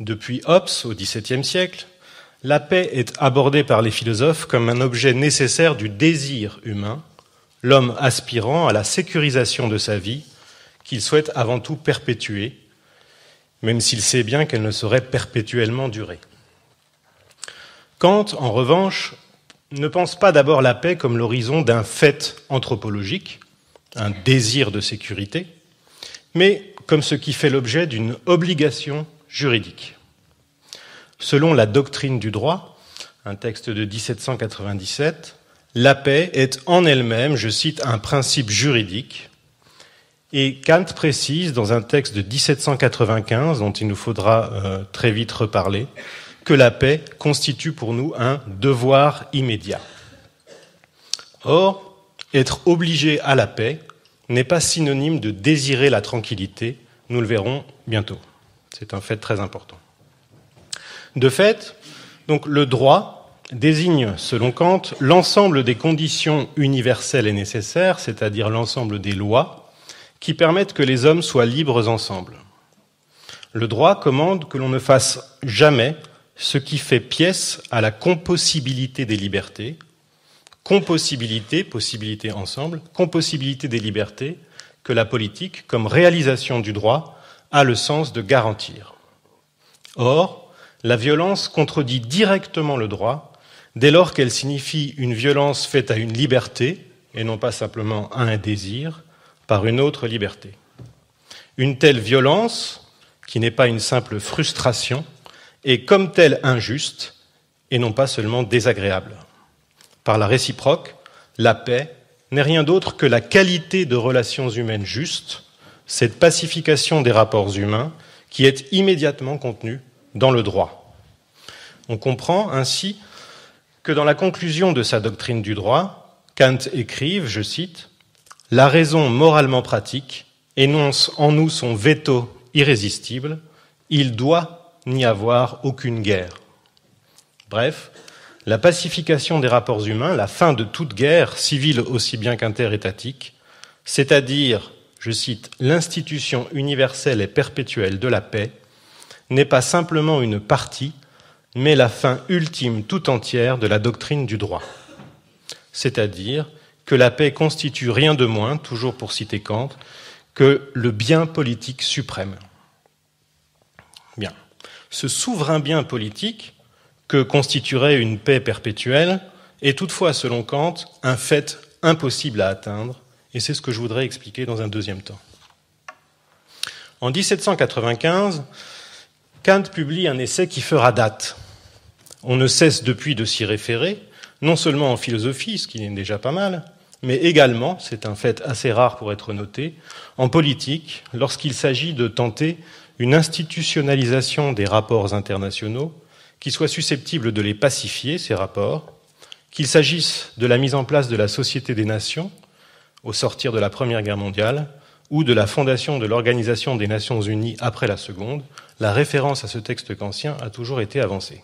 Depuis Hobbes, au XVIIe siècle, la paix est abordée par les philosophes comme un objet nécessaire du désir humain, l'homme aspirant à la sécurisation de sa vie, qu'il souhaite avant tout perpétuer, même s'il sait bien qu'elle ne saurait perpétuellement durer. Kant, en revanche, ne pense pas d'abord la paix comme l'horizon d'un fait anthropologique, un désir de sécurité, mais comme ce qui fait l'objet d'une obligation juridique. Selon la doctrine du droit, un texte de 1797, la paix est en elle-même, je cite, un principe juridique. Et Kant précise dans un texte de 1795, dont il nous faudra euh, très vite reparler, que la paix constitue pour nous un devoir immédiat. Or, être obligé à la paix n'est pas synonyme de désirer la tranquillité, nous le verrons bientôt. C'est un fait très important. De fait, donc le droit désigne, selon Kant, l'ensemble des conditions universelles et nécessaires, c'est-à-dire l'ensemble des lois, qui permettent que les hommes soient libres ensemble. Le droit commande que l'on ne fasse jamais ce qui fait pièce à la compossibilité des libertés, compossibilité, possibilité ensemble, compossibilité des libertés, que la politique, comme réalisation du droit, a le sens de garantir. Or, la violence contredit directement le droit dès lors qu'elle signifie une violence faite à une liberté, et non pas simplement à un désir, par une autre liberté. Une telle violence, qui n'est pas une simple frustration, est comme telle injuste, et non pas seulement désagréable. Par la réciproque, la paix n'est rien d'autre que la qualité de relations humaines justes, cette pacification des rapports humains qui est immédiatement contenue dans le droit. On comprend ainsi que dans la conclusion de sa doctrine du droit, Kant écrive, je cite, La raison moralement pratique énonce en nous son veto irrésistible, il doit n'y avoir aucune guerre. Bref, la pacification des rapports humains, la fin de toute guerre, civile aussi bien qu'interétatique, c'est-à-dire je cite, L'institution universelle et perpétuelle de la paix n'est pas simplement une partie, mais la fin ultime tout entière de la doctrine du droit. C'est-à-dire que la paix constitue rien de moins, toujours pour citer Kant, que le bien politique suprême. Bien. Ce souverain bien politique, que constituerait une paix perpétuelle, est toutefois, selon Kant, un fait impossible à atteindre, et c'est ce que je voudrais expliquer dans un deuxième temps. En 1795, Kant publie un essai qui fera date. On ne cesse depuis de s'y référer, non seulement en philosophie, ce qui n'est déjà pas mal, mais également, c'est un fait assez rare pour être noté, en politique, lorsqu'il s'agit de tenter une institutionnalisation des rapports internationaux qui soit susceptible de les pacifier, ces rapports, qu'il s'agisse de la mise en place de la Société des Nations, au sortir de la Première Guerre mondiale, ou de la fondation de l'Organisation des Nations Unies après la Seconde, la référence à ce texte kantien a toujours été avancée.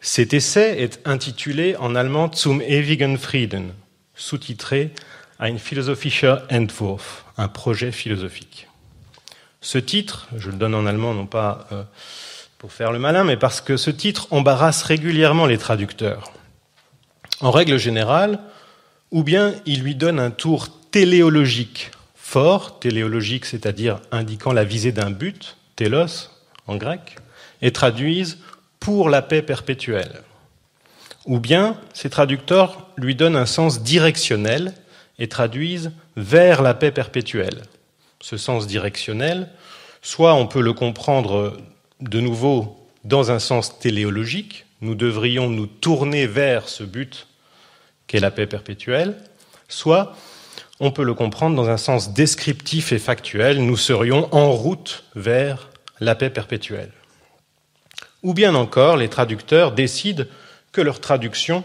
Cet essai est intitulé en allemand Zum ewigen Frieden, sous-titré Ein philosophischer Entwurf, un projet philosophique. Ce titre, je le donne en allemand non pas euh, pour faire le malin, mais parce que ce titre embarrasse régulièrement les traducteurs. En règle générale, ou bien il lui donne un tour téléologique fort, téléologique c'est-à-dire indiquant la visée d'un but, telos en grec, et traduisent pour la paix perpétuelle. Ou bien ces traducteurs lui donnent un sens directionnel et traduisent vers la paix perpétuelle. Ce sens directionnel, soit on peut le comprendre de nouveau dans un sens téléologique, nous devrions nous tourner vers ce but qu'est la paix perpétuelle, soit on peut le comprendre dans un sens descriptif et factuel, nous serions en route vers la paix perpétuelle. Ou bien encore, les traducteurs décident que leur traduction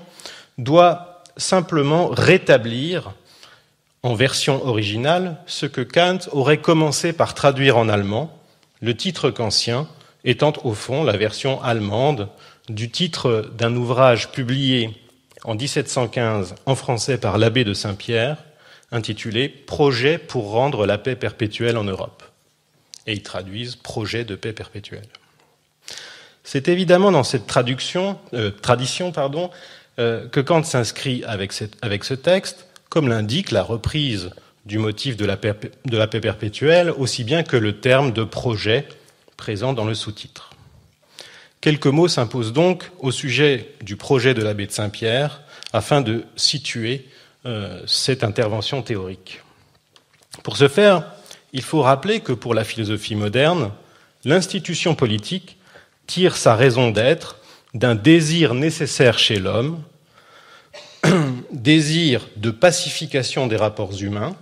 doit simplement rétablir en version originale ce que Kant aurait commencé par traduire en allemand, le titre qu'ancien étant au fond la version allemande du titre d'un ouvrage publié en 1715 en français par l'abbé de Saint-Pierre, intitulé Projet pour rendre la paix perpétuelle en Europe. Et ils traduisent Projet de paix perpétuelle. C'est évidemment dans cette traduction, euh, tradition pardon, euh, que Kant s'inscrit avec, ce texte, comme l'indique la reprise du motif de la paix perpétuelle, aussi bien que le terme de projet présent dans le sous-titre. Quelques mots s'imposent donc au sujet du projet de l'abbé de Saint-Pierre afin de situer euh, cette intervention théorique. Pour ce faire, il faut rappeler que pour la philosophie moderne, l'institution politique tire sa raison d'être d'un désir nécessaire chez l'homme, désir de pacification des rapports humains,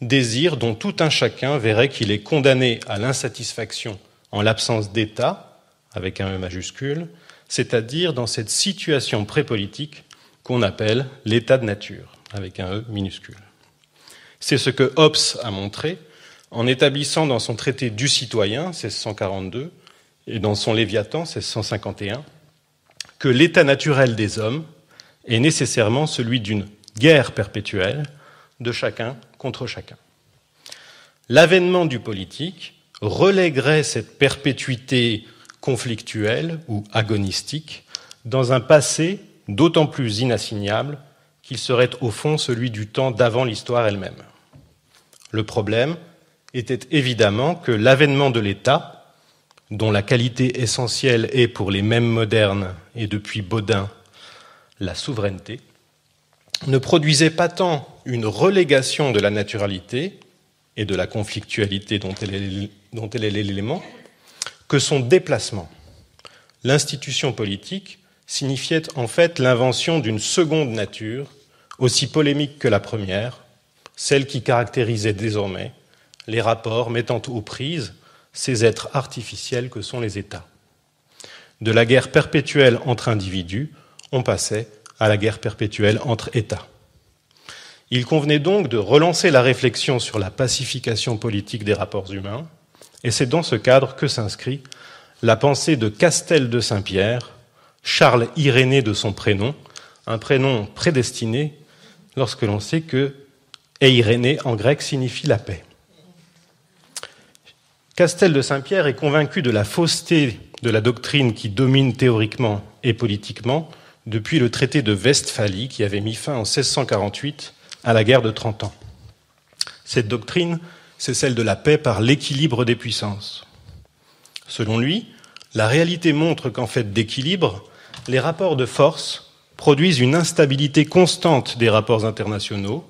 désir dont tout un chacun verrait qu'il est condamné à l'insatisfaction en l'absence d'État avec un E majuscule, c'est-à-dire dans cette situation pré-politique qu'on appelle l'état de nature, avec un E minuscule. C'est ce que Hobbes a montré en établissant dans son traité du citoyen, 1642, et dans son Léviathan, 1651, que l'état naturel des hommes est nécessairement celui d'une guerre perpétuelle de chacun contre chacun. L'avènement du politique relèguerait cette perpétuité Conflictuel ou agonistique, dans un passé d'autant plus inassignable qu'il serait au fond celui du temps d'avant l'histoire elle-même. Le problème était évidemment que l'avènement de l'État, dont la qualité essentielle est pour les mêmes modernes et depuis Baudin la souveraineté, ne produisait pas tant une relégation de la naturalité et de la conflictualité dont elle est l'élément, que son déplacement, l'institution politique, signifiait en fait l'invention d'une seconde nature, aussi polémique que la première, celle qui caractérisait désormais les rapports mettant aux prises ces êtres artificiels que sont les États. De la guerre perpétuelle entre individus, on passait à la guerre perpétuelle entre États. Il convenait donc de relancer la réflexion sur la pacification politique des rapports humains, et c'est dans ce cadre que s'inscrit la pensée de Castel de Saint-Pierre, Charles Irénée de son prénom, un prénom prédestiné lorsque l'on sait que Irénée en grec signifie la paix. Castel de Saint-Pierre est convaincu de la fausseté de la doctrine qui domine théoriquement et politiquement depuis le traité de Westphalie qui avait mis fin en 1648 à la guerre de Trente ans. Cette doctrine c'est celle de la paix par l'équilibre des puissances. Selon lui, la réalité montre qu'en fait d'équilibre, les rapports de force produisent une instabilité constante des rapports internationaux,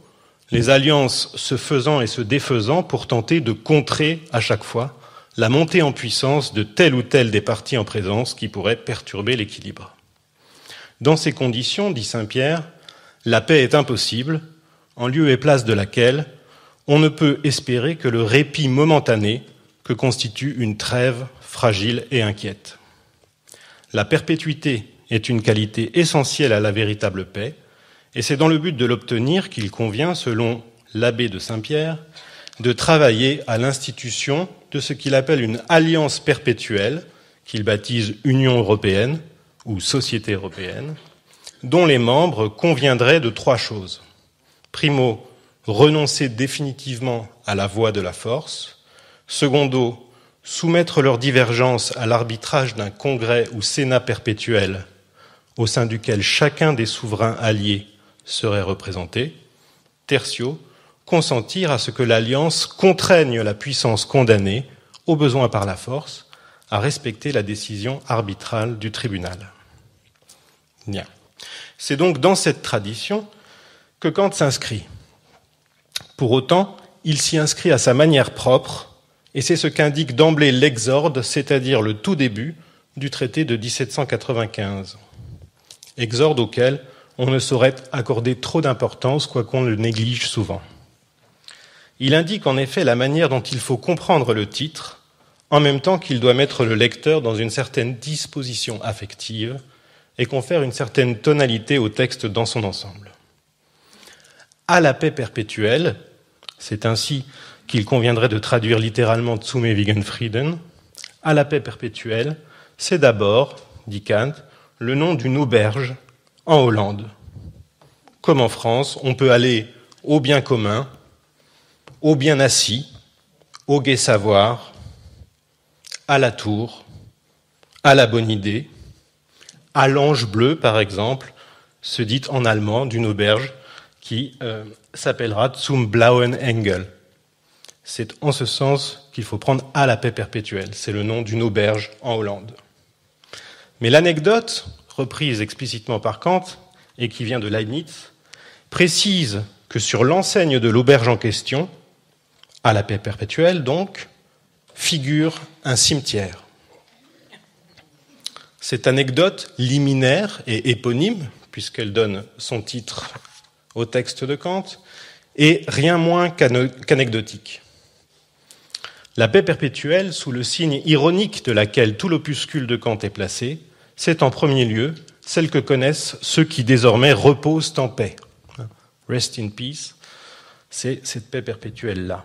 les alliances se faisant et se défaisant pour tenter de contrer à chaque fois la montée en puissance de telle ou telle des parties en présence qui pourrait perturber l'équilibre. Dans ces conditions, dit Saint Pierre, la paix est impossible, en lieu et place de laquelle on ne peut espérer que le répit momentané que constitue une trêve fragile et inquiète. La perpétuité est une qualité essentielle à la véritable paix, et c'est dans le but de l'obtenir qu'il convient, selon l'abbé de Saint-Pierre, de travailler à l'institution de ce qu'il appelle une alliance perpétuelle, qu'il baptise Union européenne ou Société européenne, dont les membres conviendraient de trois choses. Primo, renoncer définitivement à la voie de la force. Secondo, soumettre leurs divergences à l'arbitrage d'un congrès ou sénat perpétuel au sein duquel chacun des souverains alliés serait représenté. Tertio, consentir à ce que l'alliance contraigne la puissance condamnée, au besoin par la force, à respecter la décision arbitrale du tribunal. C'est donc dans cette tradition que Kant s'inscrit. Pour autant, il s'y inscrit à sa manière propre, et c'est ce qu'indique d'emblée l'exorde, c'est-à-dire le tout début du traité de 1795. Exorde auquel on ne saurait accorder trop d'importance, quoiqu'on le néglige souvent. Il indique en effet la manière dont il faut comprendre le titre, en même temps qu'il doit mettre le lecteur dans une certaine disposition affective et confère une certaine tonalité au texte dans son ensemble à la paix perpétuelle. C'est ainsi qu'il conviendrait de traduire littéralement Tsume Frieden. À la paix perpétuelle, c'est d'abord, dit Kant, le nom d'une auberge en Hollande. Comme en France, on peut aller au bien commun, au bien assis, au gai savoir, à la tour, à la bonne idée, à l'ange bleu, par exemple, se dit en allemand d'une auberge qui euh, s'appellera Zum Blauen Engel. C'est en ce sens qu'il faut prendre à la paix perpétuelle. C'est le nom d'une auberge en Hollande. Mais l'anecdote, reprise explicitement par Kant et qui vient de Leibniz, précise que sur l'enseigne de l'auberge en question, à la paix perpétuelle donc, figure un cimetière. Cette anecdote liminaire et éponyme, puisqu'elle donne son titre au texte de Kant, et rien moins qu'anecdotique. La paix perpétuelle, sous le signe ironique de laquelle tout l'opuscule de Kant est placé, c'est en premier lieu celle que connaissent ceux qui désormais reposent en paix. Rest in peace, c'est cette paix perpétuelle-là.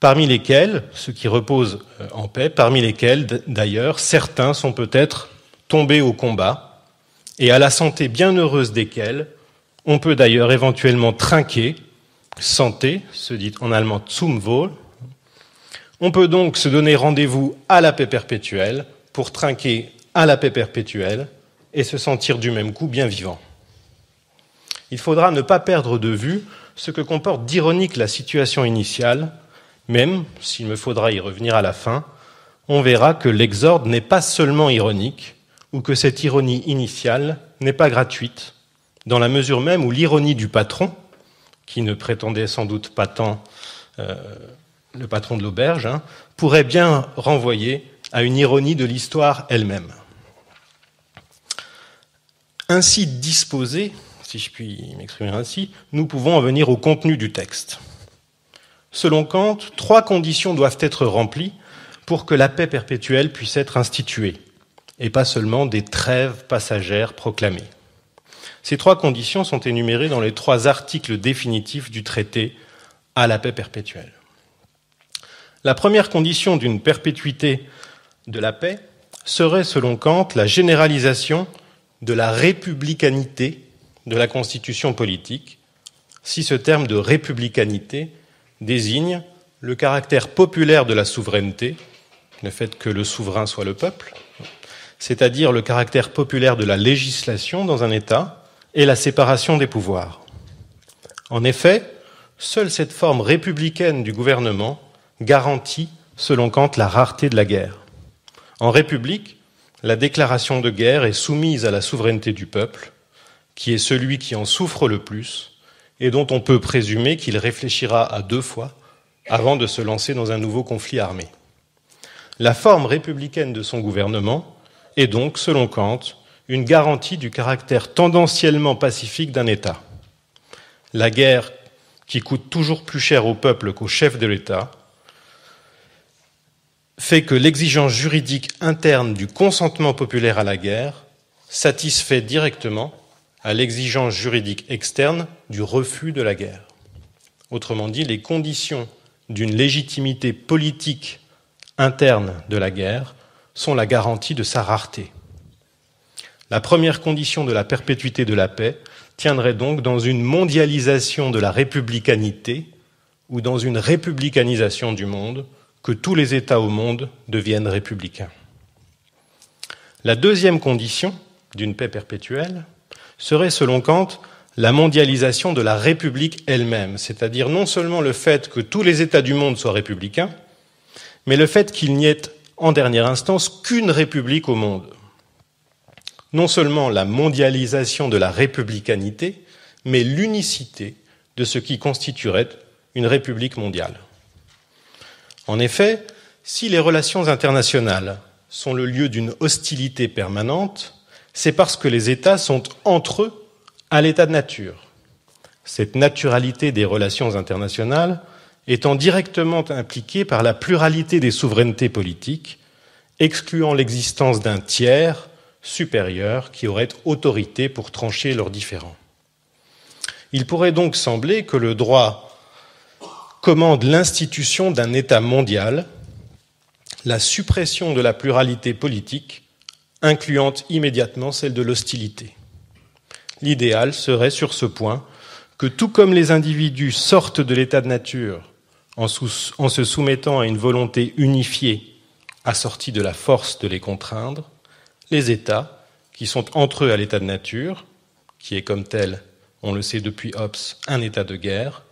Parmi lesquels, ceux qui reposent euh, en paix, parmi lesquels d'ailleurs certains sont peut-être tombés au combat, et à la santé bienheureuse desquels on peut d'ailleurs éventuellement trinquer, santé, se dit en allemand zum Wohl ». On peut donc se donner rendez-vous à la paix perpétuelle pour trinquer à la paix perpétuelle et se sentir du même coup bien vivant. Il faudra ne pas perdre de vue ce que comporte d'ironique la situation initiale, même s'il me faudra y revenir à la fin, on verra que l'exorde n'est pas seulement ironique, ou que cette ironie initiale n'est pas gratuite, dans la mesure même où l'ironie du patron, qui ne prétendait sans doute pas tant euh, le patron de l'auberge, hein, pourrait bien renvoyer à une ironie de l'histoire elle-même. Ainsi disposé, si je puis m'exprimer ainsi, nous pouvons en venir au contenu du texte. Selon Kant, trois conditions doivent être remplies pour que la paix perpétuelle puisse être instituée, et pas seulement des trêves passagères proclamées. Ces trois conditions sont énumérées dans les trois articles définitifs du traité à la paix perpétuelle. La première condition d'une perpétuité de la paix serait, selon Kant, la généralisation de la républicanité de la constitution politique, si ce terme de républicanité désigne le caractère populaire de la souveraineté, le fait que le souverain soit le peuple, c'est-à-dire le caractère populaire de la législation dans un État, et la séparation des pouvoirs. En effet, seule cette forme républicaine du gouvernement garantit, selon Kant, la rareté de la guerre. En République, la déclaration de guerre est soumise à la souveraineté du peuple, qui est celui qui en souffre le plus, et dont on peut présumer qu'il réfléchira à deux fois avant de se lancer dans un nouveau conflit armé. La forme républicaine de son gouvernement est donc, selon Kant, une garantie du caractère tendanciellement pacifique d'un État. La guerre, qui coûte toujours plus cher au peuple qu'au chef de l'État, fait que l'exigence juridique interne du consentement populaire à la guerre satisfait directement à l'exigence juridique externe du refus de la guerre. Autrement dit, les conditions d'une légitimité politique interne de la guerre sont la garantie de sa rareté. La première condition de la perpétuité de la paix tiendrait donc dans une mondialisation de la républicanité ou dans une républicanisation du monde, que tous les États au monde deviennent républicains. La deuxième condition d'une paix perpétuelle serait, selon Kant, la mondialisation de la République elle-même, c'est-à-dire non seulement le fait que tous les États du monde soient républicains, mais le fait qu'il n'y ait en dernière instance qu'une République au monde non seulement la mondialisation de la républicanité, mais l'unicité de ce qui constituerait une république mondiale. En effet, si les relations internationales sont le lieu d'une hostilité permanente, c'est parce que les États sont entre eux à l'état de nature. Cette naturalité des relations internationales étant directement impliquée par la pluralité des souverainetés politiques, excluant l'existence d'un tiers supérieurs qui auraient autorité pour trancher leurs différends. Il pourrait donc sembler que le droit commande l'institution d'un État mondial, la suppression de la pluralité politique, incluant immédiatement celle de l'hostilité. L'idéal serait sur ce point que tout comme les individus sortent de l'état de nature en, en se soumettant à une volonté unifiée assortie de la force de les contraindre, les États, qui sont entre eux à l'état de nature, qui est comme tel, on le sait depuis Hobbes, un état de guerre,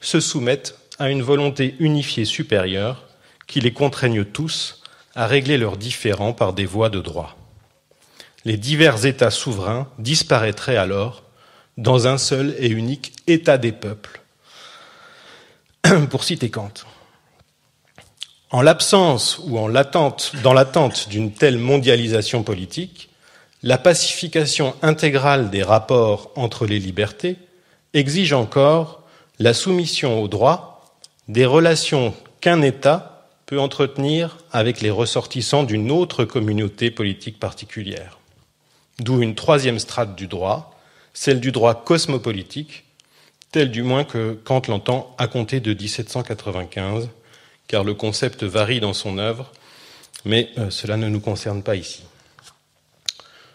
se soumettent à une volonté unifiée supérieure qui les contraigne tous à régler leurs différends par des voies de droit. Les divers États souverains disparaîtraient alors dans un seul et unique État des peuples. Pour citer Kant. En l'absence ou en l'attente, dans l'attente d'une telle mondialisation politique, la pacification intégrale des rapports entre les libertés exige encore la soumission au droit des relations qu'un État peut entretenir avec les ressortissants d'une autre communauté politique particulière. D'où une troisième strate du droit, celle du droit cosmopolitique, telle du moins que Kant l'entend à compter de 1795 car le concept varie dans son œuvre, mais euh, cela ne nous concerne pas ici.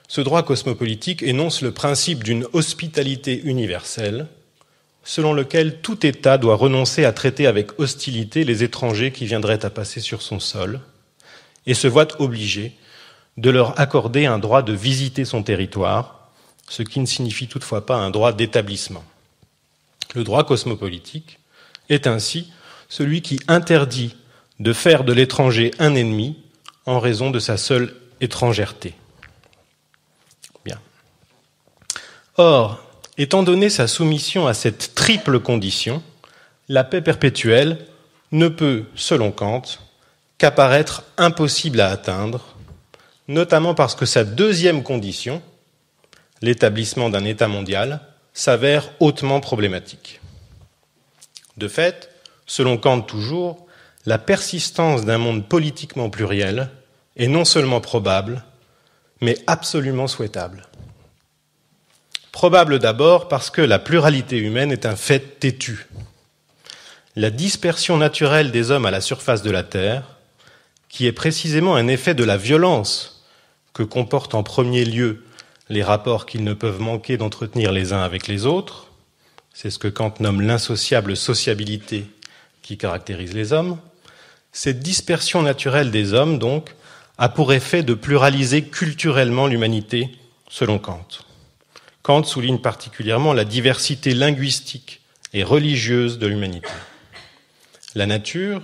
Ce droit cosmopolitique énonce le principe d'une hospitalité universelle, selon lequel tout État doit renoncer à traiter avec hostilité les étrangers qui viendraient à passer sur son sol, et se voit obligé de leur accorder un droit de visiter son territoire, ce qui ne signifie toutefois pas un droit d'établissement. Le droit cosmopolitique est ainsi celui qui interdit de faire de l'étranger un ennemi en raison de sa seule étrangèreté. Bien. Or, étant donné sa soumission à cette triple condition, la paix perpétuelle ne peut, selon Kant, qu'apparaître impossible à atteindre, notamment parce que sa deuxième condition, l'établissement d'un État mondial, s'avère hautement problématique. De fait, Selon Kant toujours, la persistance d'un monde politiquement pluriel est non seulement probable, mais absolument souhaitable. Probable d'abord parce que la pluralité humaine est un fait têtu. La dispersion naturelle des hommes à la surface de la Terre, qui est précisément un effet de la violence que comportent en premier lieu les rapports qu'ils ne peuvent manquer d'entretenir les uns avec les autres, c'est ce que Kant nomme l'insociable sociabilité qui caractérise les hommes. Cette dispersion naturelle des hommes, donc, a pour effet de pluraliser culturellement l'humanité, selon Kant. Kant souligne particulièrement la diversité linguistique et religieuse de l'humanité. La nature,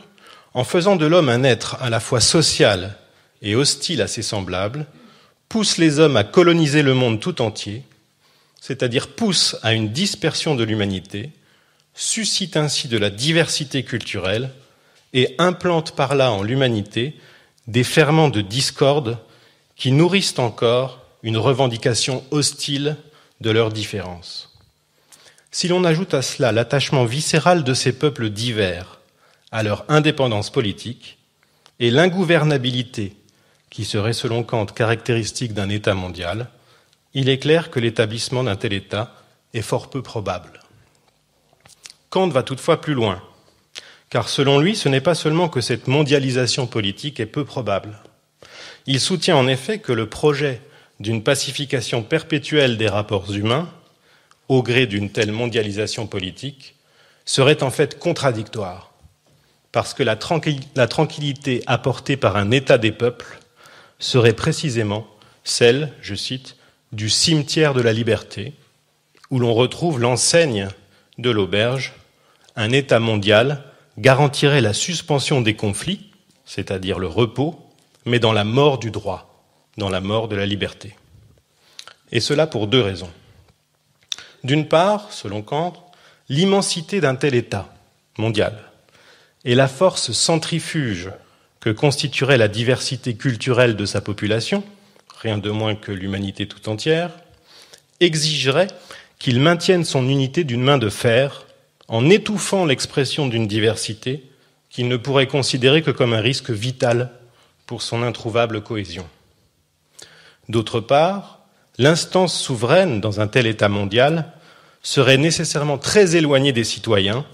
en faisant de l'homme un être à la fois social et hostile à ses semblables, pousse les hommes à coloniser le monde tout entier, c'est-à-dire pousse à une dispersion de l'humanité, suscite ainsi de la diversité culturelle et implante par là en l'humanité des ferments de discorde qui nourrissent encore une revendication hostile de leurs différences. Si l'on ajoute à cela l'attachement viscéral de ces peuples divers à leur indépendance politique et l'ingouvernabilité qui serait selon Kant caractéristique d'un État mondial, il est clair que l'établissement d'un tel État est fort peu probable. Kant va toutefois plus loin, car selon lui, ce n'est pas seulement que cette mondialisation politique est peu probable. Il soutient en effet que le projet d'une pacification perpétuelle des rapports humains, au gré d'une telle mondialisation politique, serait en fait contradictoire, parce que la, tranquillité apportée par un État des peuples serait précisément celle, je cite, du cimetière de la liberté, où l'on retrouve l'enseigne de l'auberge un État mondial garantirait la suspension des conflits, c'est-à-dire le repos, mais dans la mort du droit, dans la mort de la liberté. Et cela pour deux raisons. D'une part, selon Kant, l'immensité d'un tel État mondial et la force centrifuge que constituerait la diversité culturelle de sa population, rien de moins que l'humanité tout entière, exigerait qu'il maintienne son unité d'une main de fer en étouffant l'expression d'une diversité qu'il ne pourrait considérer que comme un risque vital pour son introuvable cohésion. D'autre part, l'instance souveraine dans un tel État mondial serait nécessairement très éloignée des citoyens,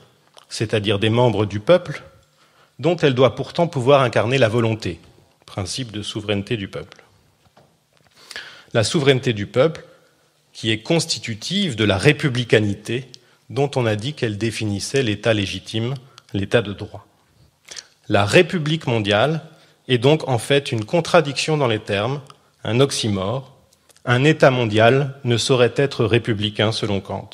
c'est-à-dire des membres du peuple, dont elle doit pourtant pouvoir incarner la volonté, principe de souveraineté du peuple. La souveraineté du peuple, qui est constitutive de la républicanité dont on a dit qu'elle définissait l'État légitime, l'État de droit. La République mondiale est donc en fait une contradiction dans les termes, un oxymore. Un État mondial ne saurait être républicain selon Kant.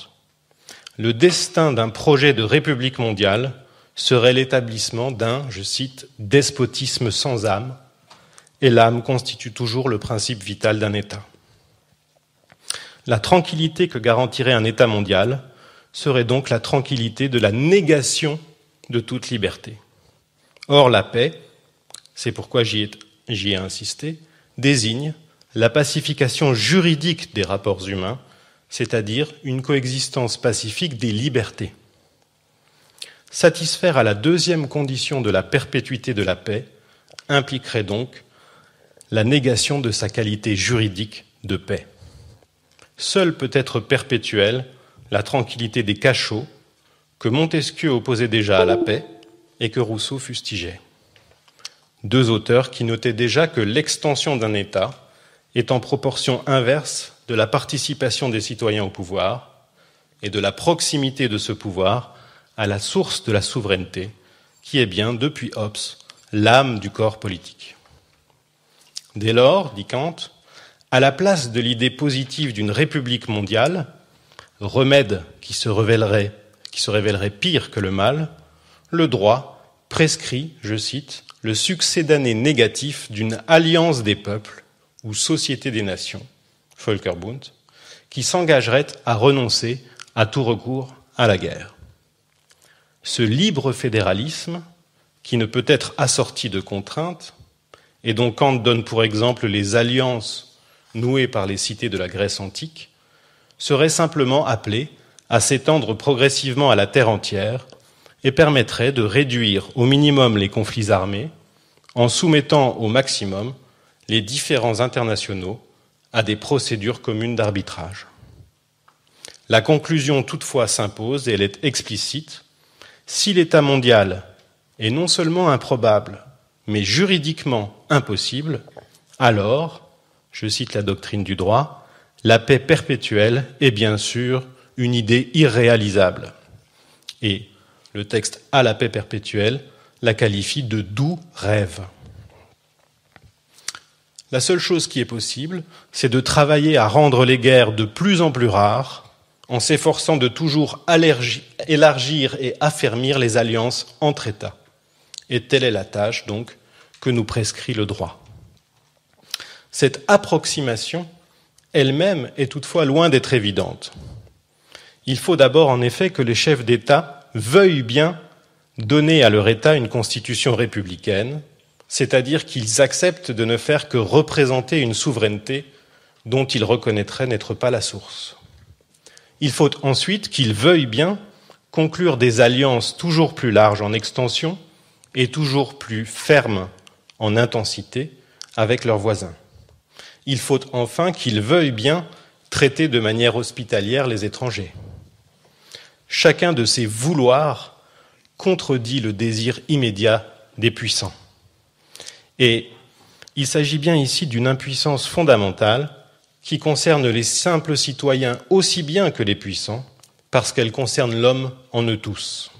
Le destin d'un projet de République mondiale serait l'établissement d'un, je cite, despotisme sans âme, et l'âme constitue toujours le principe vital d'un État. La tranquillité que garantirait un État mondial serait donc la tranquillité de la négation de toute liberté. Or, la paix, c'est pourquoi j'y ai, insisté, désigne la pacification juridique des rapports humains, c'est-à-dire une coexistence pacifique des libertés. Satisfaire à la deuxième condition de la perpétuité de la paix impliquerait donc la négation de sa qualité juridique de paix. Seule peut être perpétuelle la tranquillité des cachots que Montesquieu opposait déjà à la paix et que Rousseau fustigeait. Deux auteurs qui notaient déjà que l'extension d'un État est en proportion inverse de la participation des citoyens au pouvoir et de la proximité de ce pouvoir à la source de la souveraineté, qui est bien, depuis Hobbes, l'âme du corps politique. Dès lors, dit Kant, à la place de l'idée positive d'une république mondiale, remède qui se révélerait, qui se pire que le mal, le droit prescrit, je cite, le succès d'années négatif d'une alliance des peuples ou société des nations, Volkerbund, qui s'engagerait à renoncer à tout recours à la guerre. Ce libre fédéralisme, qui ne peut être assorti de contraintes, et dont Kant donne pour exemple les alliances nouées par les cités de la Grèce antique, serait simplement appelé à s'étendre progressivement à la Terre entière et permettrait de réduire au minimum les conflits armés en soumettant au maximum les différents internationaux à des procédures communes d'arbitrage. La conclusion toutefois s'impose et elle est explicite. Si l'État mondial est non seulement improbable, mais juridiquement impossible, alors, je cite la doctrine du droit, la paix perpétuelle est bien sûr une idée irréalisable. Et le texte à la paix perpétuelle la qualifie de doux rêve. La seule chose qui est possible, c'est de travailler à rendre les guerres de plus en plus rares, en s'efforçant de toujours élargir et affermir les alliances entre États. Et telle est la tâche, donc, que nous prescrit le droit. Cette approximation elle-même est toutefois loin d'être évidente. Il faut d'abord en effet que les chefs d'État veuillent bien donner à leur État une constitution républicaine, c'est-à-dire qu'ils acceptent de ne faire que représenter une souveraineté dont ils reconnaîtraient n'être pas la source. Il faut ensuite qu'ils veuillent bien conclure des alliances toujours plus larges en extension et toujours plus fermes en intensité avec leurs voisins il faut enfin qu'ils veuillent bien traiter de manière hospitalière les étrangers. Chacun de ces vouloirs contredit le désir immédiat des puissants. Et il s'agit bien ici d'une impuissance fondamentale qui concerne les simples citoyens aussi bien que les puissants, parce qu'elle concerne l'homme en eux tous.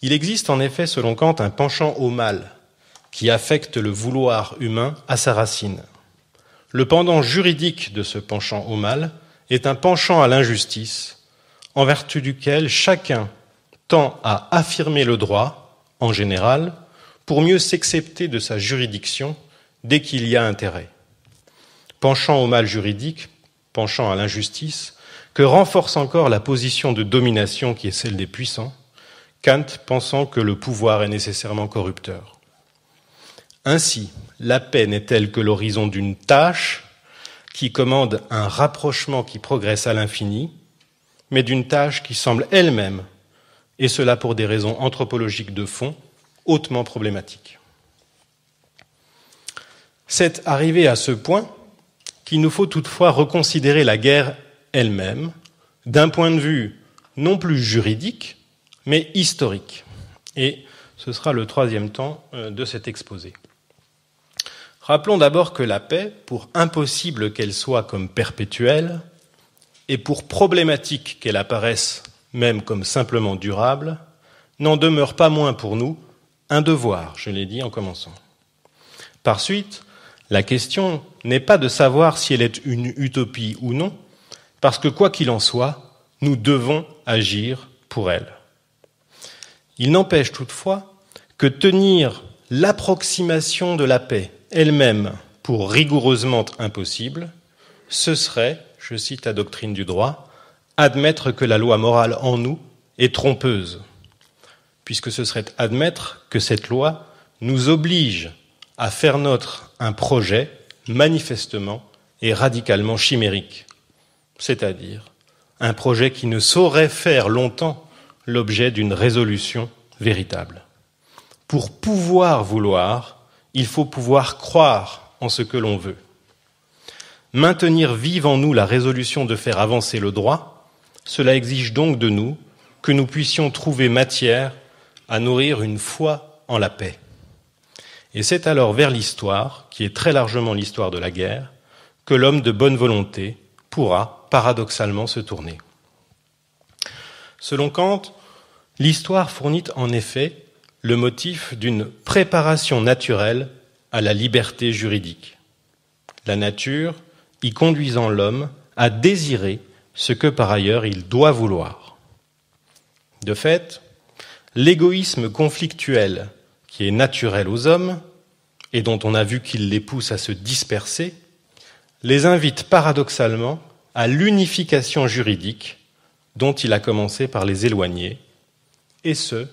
Il existe en effet, selon Kant, un penchant au mal qui affecte le vouloir humain à sa racine. Le pendant juridique de ce penchant au mal est un penchant à l'injustice, en vertu duquel chacun tend à affirmer le droit, en général, pour mieux s'excepter de sa juridiction dès qu'il y a intérêt. Penchant au mal juridique, penchant à l'injustice, que renforce encore la position de domination qui est celle des puissants, Kant pensant que le pouvoir est nécessairement corrupteur. Ainsi, la paix n'est telle que l'horizon d'une tâche qui commande un rapprochement qui progresse à l'infini, mais d'une tâche qui semble elle-même, et cela pour des raisons anthropologiques de fond, hautement problématiques. C'est arrivé à ce point qu'il nous faut toutefois reconsidérer la guerre elle-même d'un point de vue non plus juridique, mais historique. Et ce sera le troisième temps euh, de cet exposé. Rappelons d'abord que la paix, pour impossible qu'elle soit comme perpétuelle, et pour problématique qu'elle apparaisse même comme simplement durable, n'en demeure pas moins pour nous un devoir, je l'ai dit en commençant. Par suite, la question n'est pas de savoir si elle est une utopie ou non, parce que quoi qu'il en soit, nous devons agir pour elle. Il n'empêche toutefois que tenir l'approximation de la paix elle-même pour rigoureusement impossible, ce serait, je cite la doctrine du droit, admettre que la loi morale en nous est trompeuse, puisque ce serait admettre que cette loi nous oblige à faire notre un projet manifestement et radicalement chimérique, c'est-à-dire un projet qui ne saurait faire longtemps l'objet d'une résolution véritable. Pour pouvoir vouloir, il faut pouvoir croire en ce que l'on veut. Maintenir vive en nous la résolution de faire avancer le droit, cela exige donc de nous que nous puissions trouver matière à nourrir une foi en la paix. Et c'est alors vers l'histoire, qui est très largement l'histoire de la guerre, que l'homme de bonne volonté pourra paradoxalement se tourner. Selon Kant, l'histoire fournit en effet le motif d'une préparation naturelle à la liberté juridique. La nature y conduisant l'homme à désirer ce que par ailleurs il doit vouloir. De fait, l'égoïsme conflictuel qui est naturel aux hommes, et dont on a vu qu'il les pousse à se disperser, les invite paradoxalement à l'unification juridique dont il a commencé par les éloigner, et ce,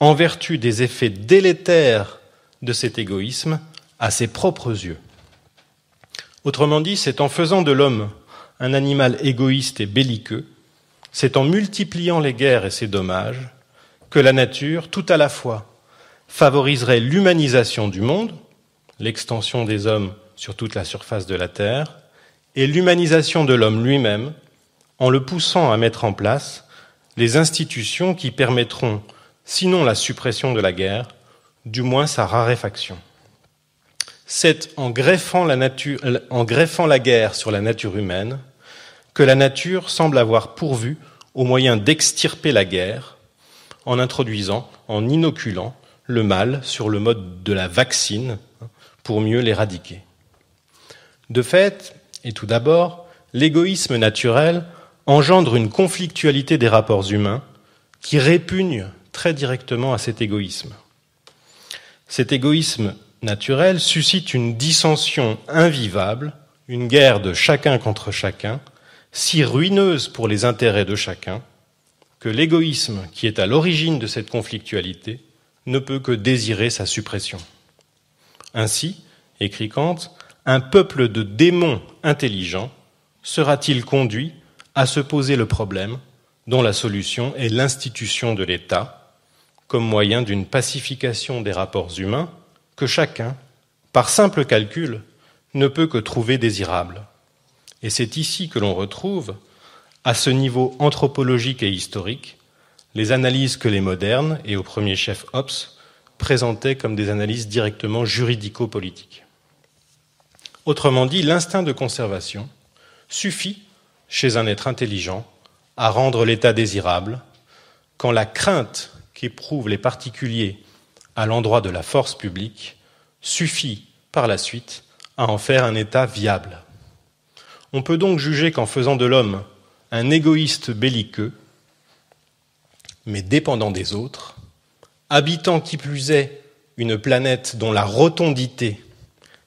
en vertu des effets délétères de cet égoïsme à ses propres yeux. Autrement dit, c'est en faisant de l'homme un animal égoïste et belliqueux, c'est en multipliant les guerres et ses dommages que la nature, tout à la fois, favoriserait l'humanisation du monde, l'extension des hommes sur toute la surface de la Terre, et l'humanisation de l'homme lui-même, en le poussant à mettre en place les institutions qui permettront sinon la suppression de la guerre, du moins sa raréfaction. C'est en greffant, la en greffant la guerre sur la nature humaine que la nature semble avoir pourvu au moyen d'extirper la guerre en introduisant, en inoculant le mal sur le mode de la vaccine hein, pour mieux l'éradiquer. De fait, et tout d'abord, l'égoïsme naturel engendre une conflictualité des rapports humains qui répugne très directement à cet égoïsme. Cet égoïsme naturel suscite une dissension invivable, une guerre de chacun contre chacun, si ruineuse pour les intérêts de chacun, que l'égoïsme qui est à l'origine de cette conflictualité ne peut que désirer sa suppression. Ainsi, écrit Kant, un peuple de démons intelligents sera-t-il conduit à se poser le problème dont la solution est l'institution de l'État, comme moyen d'une pacification des rapports humains que chacun, par simple calcul, ne peut que trouver désirable. Et c'est ici que l'on retrouve, à ce niveau anthropologique et historique, les analyses que les modernes, et au premier chef Hobbes, présentaient comme des analyses directement juridico-politiques. Autrement dit, l'instinct de conservation suffit, chez un être intelligent, à rendre l'état désirable, quand la crainte qu'éprouvent les particuliers à l'endroit de la force publique suffit par la suite à en faire un État viable. On peut donc juger qu'en faisant de l'homme un égoïste belliqueux, mais dépendant des autres, habitant qui plus est une planète dont la rotondité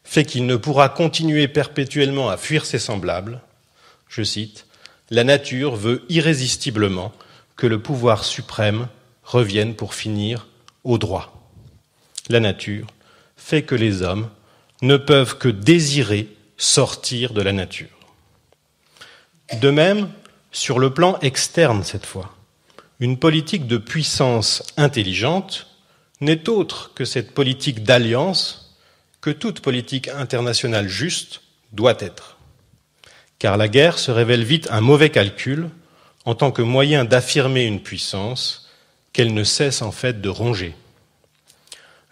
fait qu'il ne pourra continuer perpétuellement à fuir ses semblables, je cite, La nature veut irrésistiblement que le pouvoir suprême reviennent pour finir au droit. La nature fait que les hommes ne peuvent que désirer sortir de la nature. De même, sur le plan externe cette fois, une politique de puissance intelligente n'est autre que cette politique d'alliance que toute politique internationale juste doit être. Car la guerre se révèle vite un mauvais calcul en tant que moyen d'affirmer une puissance qu'elle ne cesse en fait de ronger.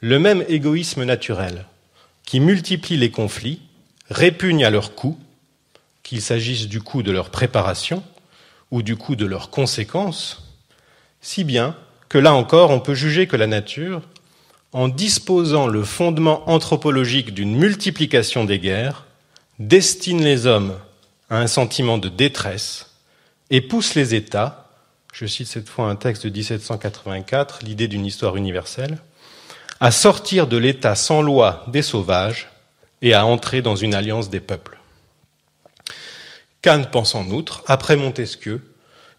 Le même égoïsme naturel qui multiplie les conflits répugne à leur coût, qu'il s'agisse du coût de leur préparation ou du coût de leurs conséquences, si bien que là encore on peut juger que la nature, en disposant le fondement anthropologique d'une multiplication des guerres, destine les hommes à un sentiment de détresse et pousse les États je cite cette fois un texte de 1784, l'idée d'une histoire universelle, à sortir de l'État sans loi des sauvages et à entrer dans une alliance des peuples. Kant pense en outre, après Montesquieu,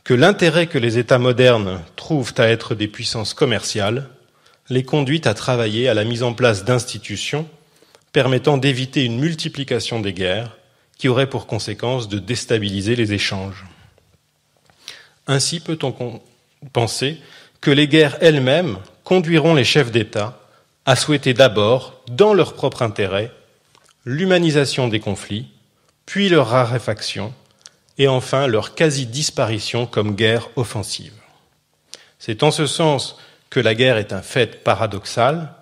que l'intérêt que les États modernes trouvent à être des puissances commerciales les conduit à travailler à la mise en place d'institutions permettant d'éviter une multiplication des guerres qui aurait pour conséquence de déstabiliser les échanges. Ainsi peut-on penser que les guerres elles-mêmes conduiront les chefs d'État à souhaiter d'abord, dans leur propre intérêt, l'humanisation des conflits, puis leur raréfaction, et enfin leur quasi-disparition comme guerre offensive. C'est en ce sens que la guerre est un fait paradoxal.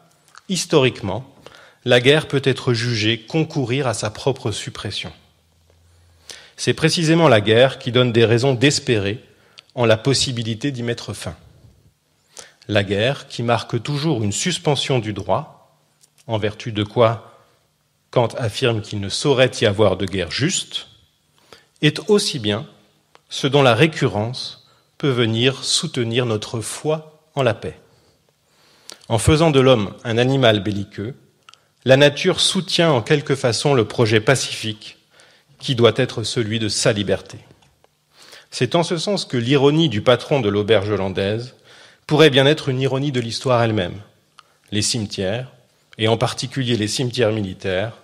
Historiquement, la guerre peut être jugée concourir à sa propre suppression. C'est précisément la guerre qui donne des raisons d'espérer en la possibilité d'y mettre fin. La guerre, qui marque toujours une suspension du droit, en vertu de quoi Kant affirme qu'il ne saurait y avoir de guerre juste, est aussi bien ce dont la récurrence peut venir soutenir notre foi en la paix. En faisant de l'homme un animal belliqueux, la nature soutient en quelque façon le projet pacifique qui doit être celui de sa liberté. C'est en ce sens que l'ironie du patron de l'auberge hollandaise pourrait bien être une ironie de l'histoire elle-même. Les cimetières, et en particulier les cimetières militaires,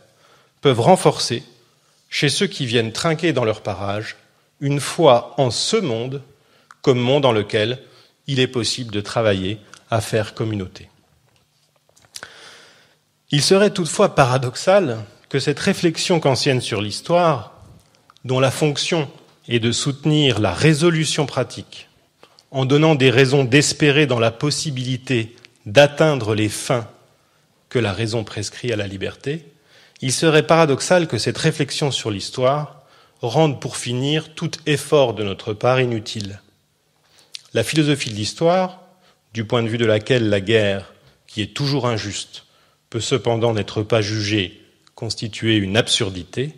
peuvent renforcer, chez ceux qui viennent trinquer dans leur parage, une foi en ce monde comme monde dans lequel il est possible de travailler à faire communauté. Il serait toutefois paradoxal que cette réflexion qu'ancienne sur l'histoire, dont la fonction et de soutenir la résolution pratique en donnant des raisons d'espérer dans la possibilité d'atteindre les fins que la raison prescrit à la liberté, il serait paradoxal que cette réflexion sur l'histoire rende pour finir tout effort de notre part inutile. La philosophie de l'histoire, du point de vue de laquelle la guerre, qui est toujours injuste, peut cependant n'être pas jugée constituer une absurdité,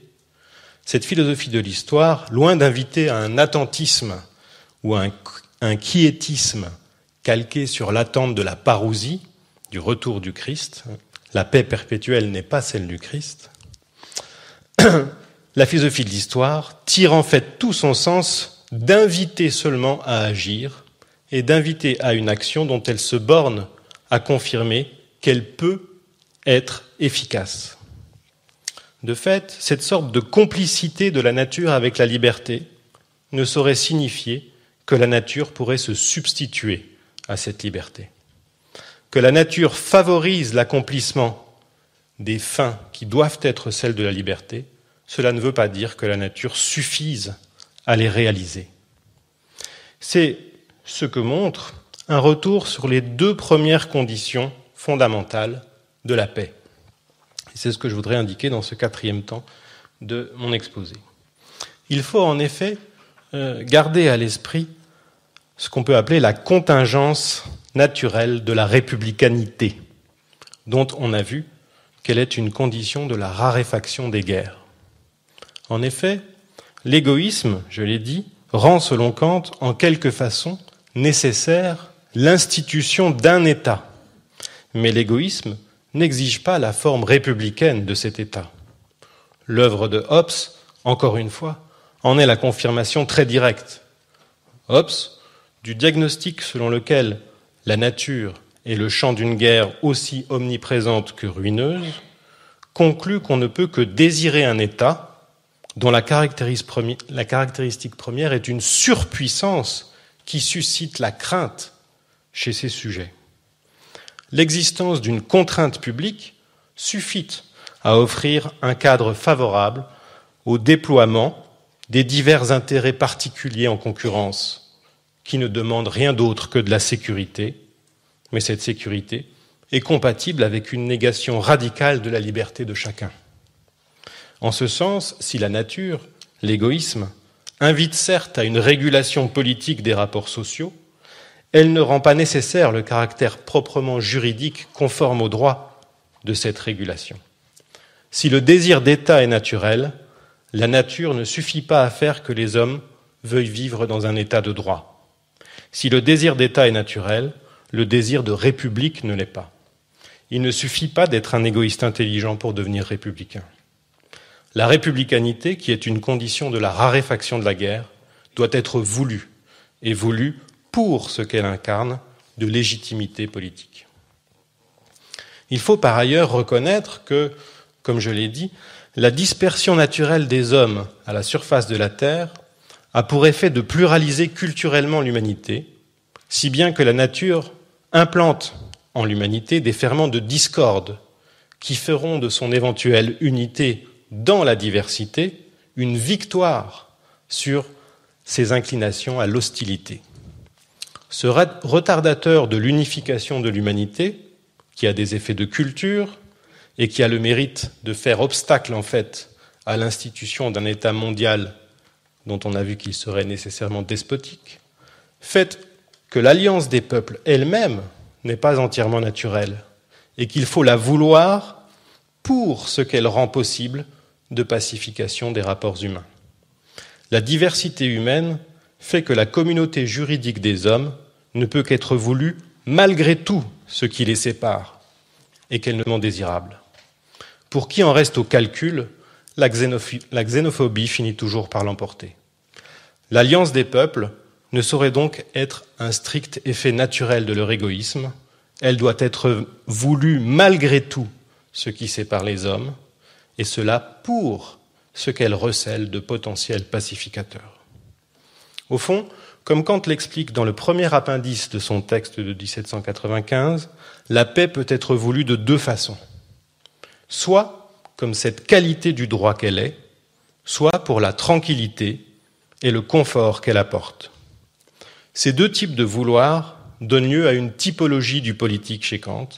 cette philosophie de l'histoire, loin d'inviter à un attentisme ou à un, un quiétisme calqué sur l'attente de la parousie, du retour du Christ, la paix perpétuelle n'est pas celle du Christ, la philosophie de l'histoire tire en fait tout son sens d'inviter seulement à agir et d'inviter à une action dont elle se borne à confirmer qu'elle peut être efficace. De fait, cette sorte de complicité de la nature avec la liberté ne saurait signifier que la nature pourrait se substituer à cette liberté, que la nature favorise l'accomplissement des fins qui doivent être celles de la liberté, cela ne veut pas dire que la nature suffise à les réaliser. C'est ce que montre un retour sur les deux premières conditions fondamentales de la paix. C'est ce que je voudrais indiquer dans ce quatrième temps de mon exposé. Il faut en effet euh, garder à l'esprit ce qu'on peut appeler la contingence naturelle de la républicanité, dont on a vu qu'elle est une condition de la raréfaction des guerres. En effet, l'égoïsme, je l'ai dit, rend selon Kant en quelque façon nécessaire l'institution d'un État. Mais l'égoïsme n'exige pas la forme républicaine de cet État. L'œuvre de Hobbes, encore une fois, en est la confirmation très directe. Hobbes, du diagnostic selon lequel la nature est le champ d'une guerre aussi omniprésente que ruineuse, conclut qu'on ne peut que désirer un État dont la, caractéristique première est une surpuissance qui suscite la crainte chez ses sujets l'existence d'une contrainte publique suffit à offrir un cadre favorable au déploiement des divers intérêts particuliers en concurrence, qui ne demandent rien d'autre que de la sécurité, mais cette sécurité est compatible avec une négation radicale de la liberté de chacun. En ce sens, si la nature, l'égoïsme, invite certes à une régulation politique des rapports sociaux, elle ne rend pas nécessaire le caractère proprement juridique conforme au droit de cette régulation. Si le désir d'État est naturel, la nature ne suffit pas à faire que les hommes veuillent vivre dans un État de droit. Si le désir d'État est naturel, le désir de république ne l'est pas. Il ne suffit pas d'être un égoïste intelligent pour devenir républicain. La républicanité, qui est une condition de la raréfaction de la guerre, doit être voulue, et voulue pour ce qu'elle incarne de légitimité politique. Il faut par ailleurs reconnaître que, comme je l'ai dit, la dispersion naturelle des hommes à la surface de la Terre a pour effet de pluraliser culturellement l'humanité, si bien que la nature implante en l'humanité des ferments de discorde qui feront de son éventuelle unité dans la diversité une victoire sur ses inclinations à l'hostilité ce retardateur de l'unification de l'humanité, qui a des effets de culture et qui a le mérite de faire obstacle en fait à l'institution d'un État mondial dont on a vu qu'il serait nécessairement despotique, fait que l'alliance des peuples elle-même n'est pas entièrement naturelle et qu'il faut la vouloir pour ce qu'elle rend possible de pacification des rapports humains. La diversité humaine fait que la communauté juridique des hommes ne peut qu'être voulue malgré tout ce qui les sépare et qu'elle ne sont désirable. Pour qui en reste au calcul, la, xénophobie finit toujours par l'emporter. L'alliance des peuples ne saurait donc être un strict effet naturel de leur égoïsme, elle doit être voulue malgré tout ce qui sépare les hommes, et cela pour ce qu'elle recèle de potentiel pacificateur. Au fond, comme Kant l'explique dans le premier appendice de son texte de 1795, la paix peut être voulue de deux façons. Soit comme cette qualité du droit qu'elle est, soit pour la tranquillité et le confort qu'elle apporte. Ces deux types de vouloir donnent lieu à une typologie du politique chez Kant.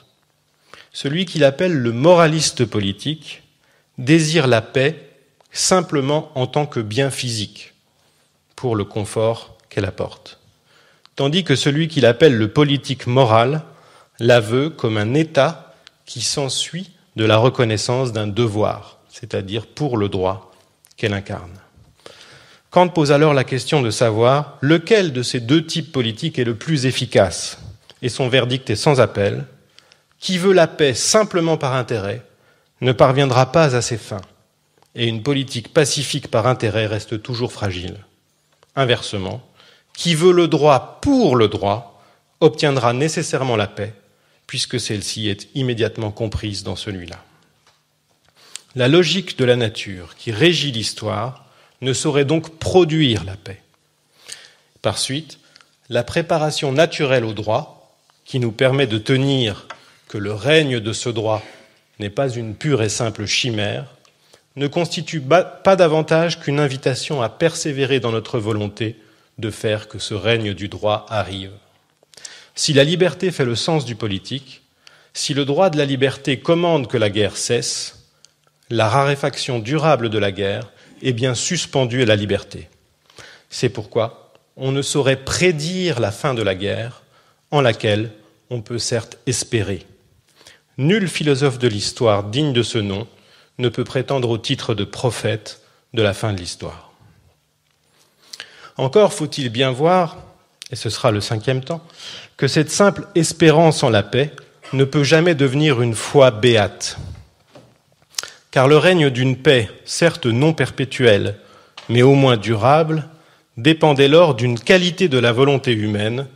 Celui qu'il appelle le moraliste politique désire la paix simplement en tant que bien physique, pour le confort qu'elle apporte. Tandis que celui qu'il appelle le politique moral la veut comme un état qui s'ensuit de la reconnaissance d'un devoir, c'est-à-dire pour le droit qu'elle incarne. Kant pose alors la question de savoir lequel de ces deux types politiques est le plus efficace, et son verdict est sans appel. Qui veut la paix simplement par intérêt ne parviendra pas à ses fins, et une politique pacifique par intérêt reste toujours fragile. Inversement, qui veut le droit pour le droit obtiendra nécessairement la paix, puisque celle-ci est immédiatement comprise dans celui-là. La logique de la nature qui régit l'histoire ne saurait donc produire la paix. Par suite, la préparation naturelle au droit, qui nous permet de tenir que le règne de ce droit n'est pas une pure et simple chimère, ne constitue pas davantage qu'une invitation à persévérer dans notre volonté de faire que ce règne du droit arrive. Si la liberté fait le sens du politique, si le droit de la liberté commande que la guerre cesse, la raréfaction durable de la guerre est bien suspendue à la liberté. C'est pourquoi on ne saurait prédire la fin de la guerre, en laquelle on peut certes espérer. Nul philosophe de l'histoire digne de ce nom ne peut prétendre au titre de prophète de la fin de l'histoire. Encore faut-il bien voir, et ce sera le cinquième temps, que cette simple espérance en la paix ne peut jamais devenir une foi béate. Car le règne d'une paix, certes non perpétuelle, mais au moins durable, dépend dès lors d'une qualité de la volonté humaine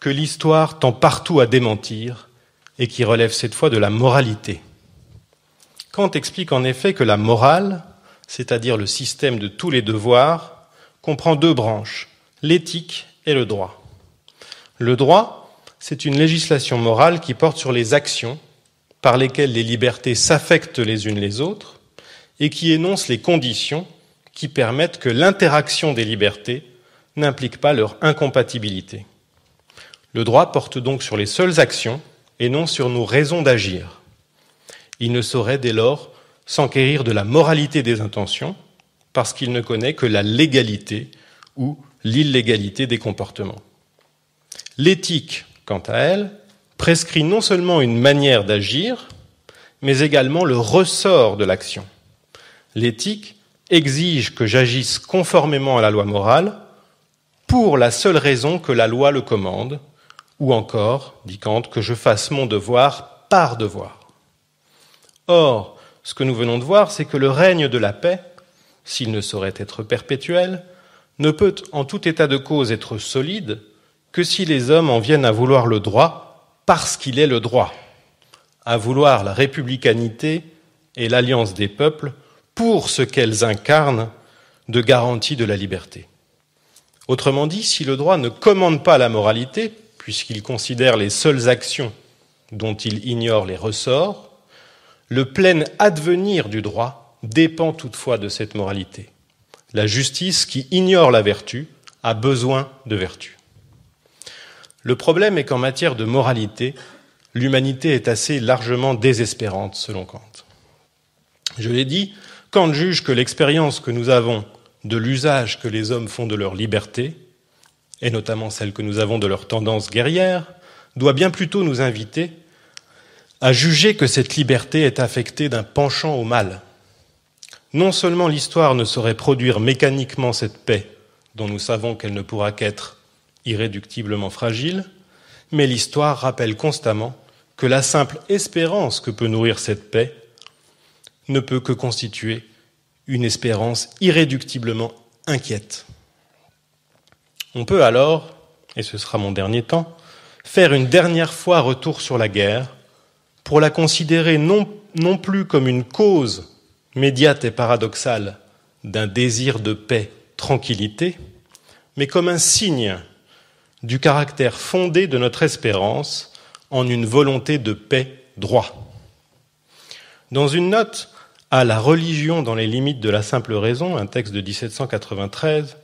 que l'histoire tend partout à démentir et qui relève cette fois de la moralité. Kant explique en effet que la morale, c'est-à-dire le système de tous les devoirs, comprend deux branches, l'éthique et le droit. Le droit, c'est une législation morale qui porte sur les actions par lesquelles les libertés s'affectent les unes les autres et qui énonce les conditions qui permettent que l'interaction des libertés n'implique pas leur incompatibilité. Le droit porte donc sur les seules actions et non sur nos raisons d'agir. Il ne saurait dès lors s'enquérir de la moralité des intentions, parce qu'il ne connaît que la légalité ou l'illégalité des comportements. L'éthique, quant à elle, prescrit non seulement une manière d'agir, mais également le ressort de l'action. L'éthique exige que j'agisse conformément à la loi morale pour la seule raison que la loi le commande, ou encore, dit Kant, que je fasse mon devoir par devoir. Or, ce que nous venons de voir, c'est que le règne de la paix s'il ne saurait être perpétuel, ne peut en tout état de cause être solide que si les hommes en viennent à vouloir le droit parce qu'il est le droit, à vouloir la républicanité et l'alliance des peuples pour ce qu'elles incarnent de garantie de la liberté. Autrement dit, si le droit ne commande pas la moralité, puisqu'il considère les seules actions dont il ignore les ressorts, le plein advenir du droit dépend toutefois de cette moralité. La justice qui ignore la vertu a besoin de vertu. Le problème est qu'en matière de moralité, l'humanité est assez largement désespérante selon Kant. Je l'ai dit, Kant juge que l'expérience que nous avons de l'usage que les hommes font de leur liberté, et notamment celle que nous avons de leur tendance guerrière, doit bien plutôt nous inviter à juger que cette liberté est affectée d'un penchant au mal, non seulement l'histoire ne saurait produire mécaniquement cette paix, dont nous savons qu'elle ne pourra qu'être irréductiblement fragile, mais l'histoire rappelle constamment que la simple espérance que peut nourrir cette paix ne peut que constituer une espérance irréductiblement inquiète. On peut alors, et ce sera mon dernier temps, faire une dernière fois retour sur la guerre pour la considérer non, non plus comme une cause médiate et paradoxale d'un désir de paix, tranquillité, mais comme un signe du caractère fondé de notre espérance en une volonté de paix, droit. Dans une note à la religion dans les limites de la simple raison, un texte de 1793,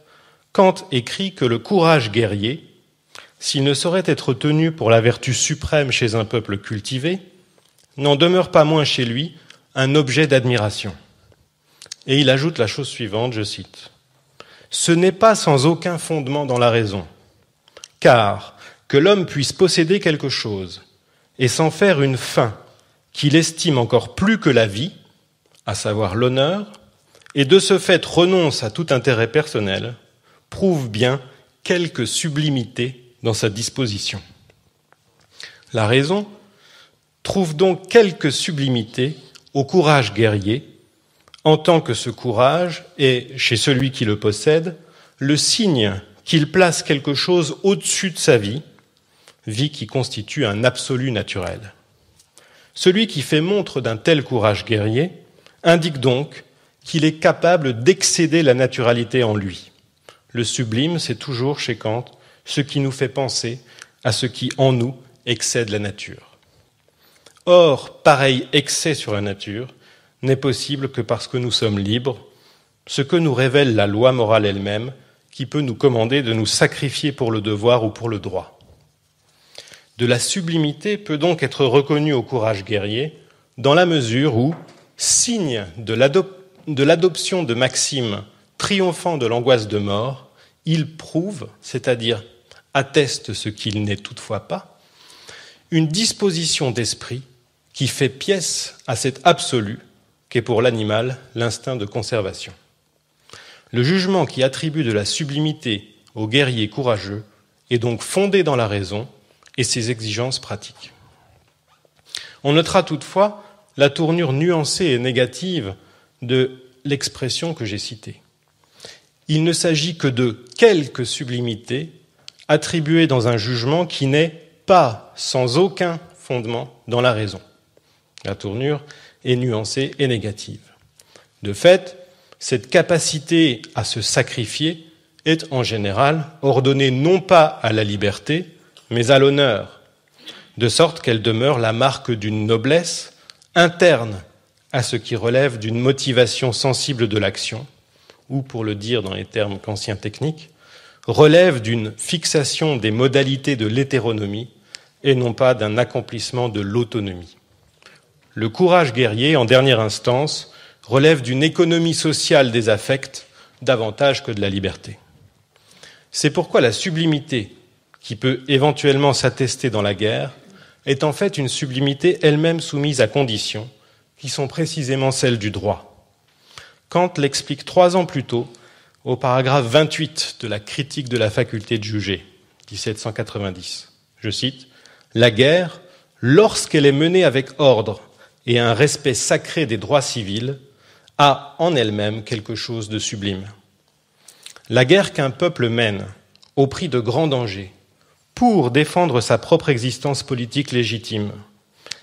Kant écrit que le courage guerrier, s'il ne saurait être tenu pour la vertu suprême chez un peuple cultivé, n'en demeure pas moins chez lui un objet d'admiration. Et il ajoute la chose suivante, je cite, Ce n'est pas sans aucun fondement dans la raison, car que l'homme puisse posséder quelque chose et s'en faire une fin qu'il estime encore plus que la vie, à savoir l'honneur, et de ce fait renonce à tout intérêt personnel, prouve bien quelque sublimité dans sa disposition. La raison trouve donc quelque sublimité au courage guerrier, en tant que ce courage est, chez celui qui le possède, le signe qu'il place quelque chose au-dessus de sa vie, vie qui constitue un absolu naturel. Celui qui fait montre d'un tel courage guerrier indique donc qu'il est capable d'excéder la naturalité en lui. Le sublime, c'est toujours chez Kant ce qui nous fait penser à ce qui en nous excède la nature. Or, pareil excès sur la nature n'est possible que parce que nous sommes libres, ce que nous révèle la loi morale elle-même, qui peut nous commander de nous sacrifier pour le devoir ou pour le droit. De la sublimité peut donc être reconnue au courage guerrier, dans la mesure où, signe de l'adoption de, Maxime triomphant de l'angoisse de mort, il prouve, c'est-à-dire atteste ce qu'il n'est toutefois pas, une disposition d'esprit qui fait pièce à cet absolu qu'est pour l'animal l'instinct de conservation. Le jugement qui attribue de la sublimité aux guerriers courageux est donc fondé dans la raison et ses exigences pratiques. On notera toutefois la tournure nuancée et négative de l'expression que j'ai citée. Il ne s'agit que de quelques sublimités attribuées dans un jugement qui n'est pas sans aucun fondement dans la raison. La tournure est nuancée et négative. De fait, cette capacité à se sacrifier est en général ordonnée non pas à la liberté, mais à l'honneur, de sorte qu'elle demeure la marque d'une noblesse interne à ce qui relève d'une motivation sensible de l'action, ou pour le dire dans les termes qu'anciens techniques, relève d'une fixation des modalités de l'hétéronomie et non pas d'un accomplissement de l'autonomie le courage guerrier, en dernière instance, relève d'une économie sociale des affects davantage que de la liberté. C'est pourquoi la sublimité qui peut éventuellement s'attester dans la guerre est en fait une sublimité elle-même soumise à conditions qui sont précisément celles du droit. Kant l'explique trois ans plus tôt au paragraphe 28 de la critique de la faculté de juger, 1790. Je cite, La guerre, lorsqu'elle est menée avec ordre et un respect sacré des droits civils a en elle-même quelque chose de sublime. La guerre qu'un peuple mène, au prix de grands dangers, pour défendre sa propre existence politique légitime,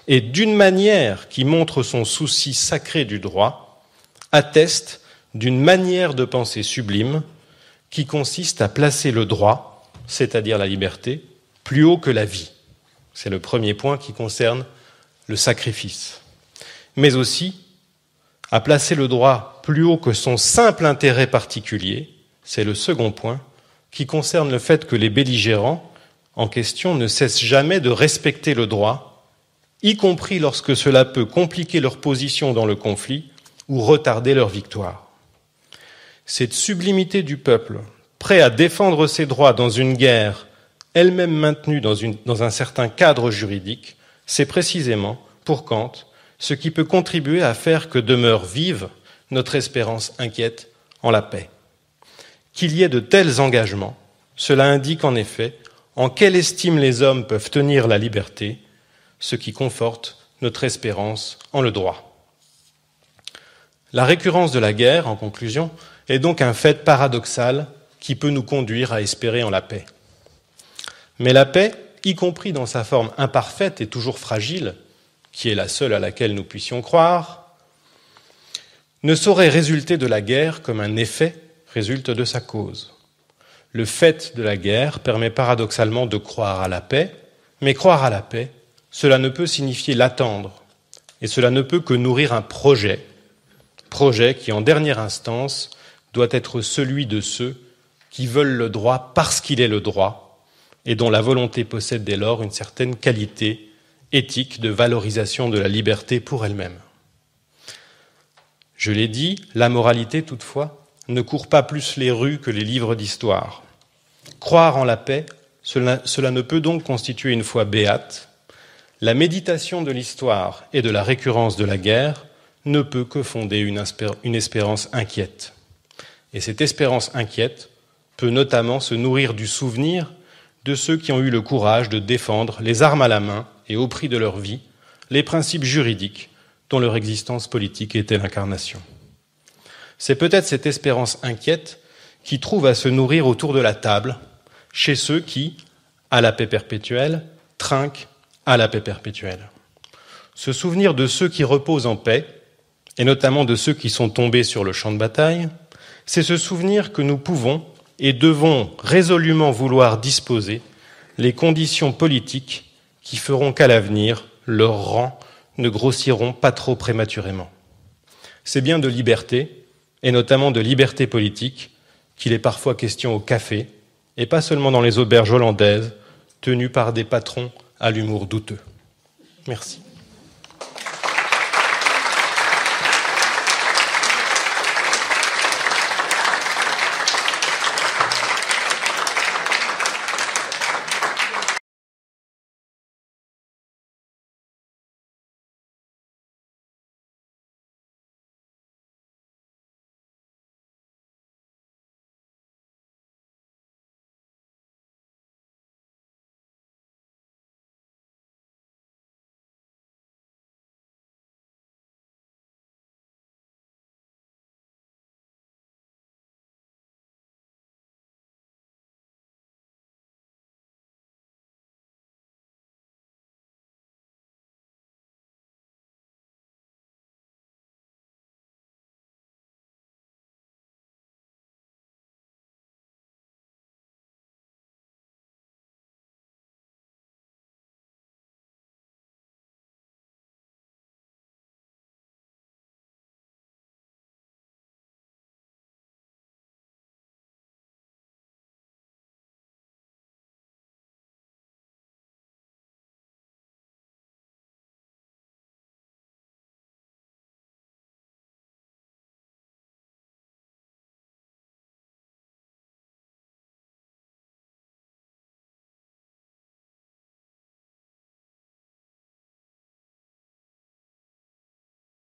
et d'une manière qui montre son souci sacré du droit, atteste d'une manière de penser sublime qui consiste à placer le droit, c'est-à-dire la liberté, plus haut que la vie. C'est le premier point qui concerne le sacrifice mais aussi à placer le droit plus haut que son simple intérêt particulier, c'est le second point, qui concerne le fait que les belligérants en question ne cessent jamais de respecter le droit, y compris lorsque cela peut compliquer leur position dans le conflit ou retarder leur victoire. Cette sublimité du peuple, prêt à défendre ses droits dans une guerre, elle-même maintenue dans, un certain cadre juridique, c'est précisément, pour Kant, ce qui peut contribuer à faire que demeure vive notre espérance inquiète en la paix. Qu'il y ait de tels engagements, cela indique en effet en quelle estime les hommes peuvent tenir la liberté, ce qui conforte notre espérance en le droit. La récurrence de la guerre, en conclusion, est donc un fait paradoxal qui peut nous conduire à espérer en la paix. Mais la paix, y compris dans sa forme imparfaite et toujours fragile, qui est la seule à laquelle nous puissions croire, ne saurait résulter de la guerre comme un effet résulte de sa cause. Le fait de la guerre permet paradoxalement de croire à la paix, mais croire à la paix, cela ne peut signifier l'attendre, et cela ne peut que nourrir un projet, projet qui en dernière instance doit être celui de ceux qui veulent le droit parce qu'il est le droit, et dont la volonté possède dès lors une certaine qualité éthique de valorisation de la liberté pour elle-même. Je l'ai dit, la moralité, toutefois, ne court pas plus les rues que les livres d'histoire. Croire en la paix, cela, ne peut donc constituer une foi béate. La méditation de l'histoire et de la récurrence de la guerre ne peut que fonder une, une espérance inquiète. Et cette espérance inquiète peut notamment se nourrir du souvenir de ceux qui ont eu le courage de défendre, les armes à la main, et au prix de leur vie les principes juridiques dont leur existence politique était l'incarnation. C'est peut-être cette espérance inquiète qui trouve à se nourrir autour de la table chez ceux qui, à la paix perpétuelle, trinquent à la paix perpétuelle. Ce souvenir de ceux qui reposent en paix, et notamment de ceux qui sont tombés sur le champ de bataille, c'est ce souvenir que nous pouvons et devons résolument vouloir disposer les conditions politiques qui feront qu'à l'avenir, leurs rangs ne grossiront pas trop prématurément. C'est bien de liberté, et notamment de liberté politique, qu'il est parfois question au café, et pas seulement dans les auberges hollandaises, tenues par des patrons à l'humour douteux. Merci.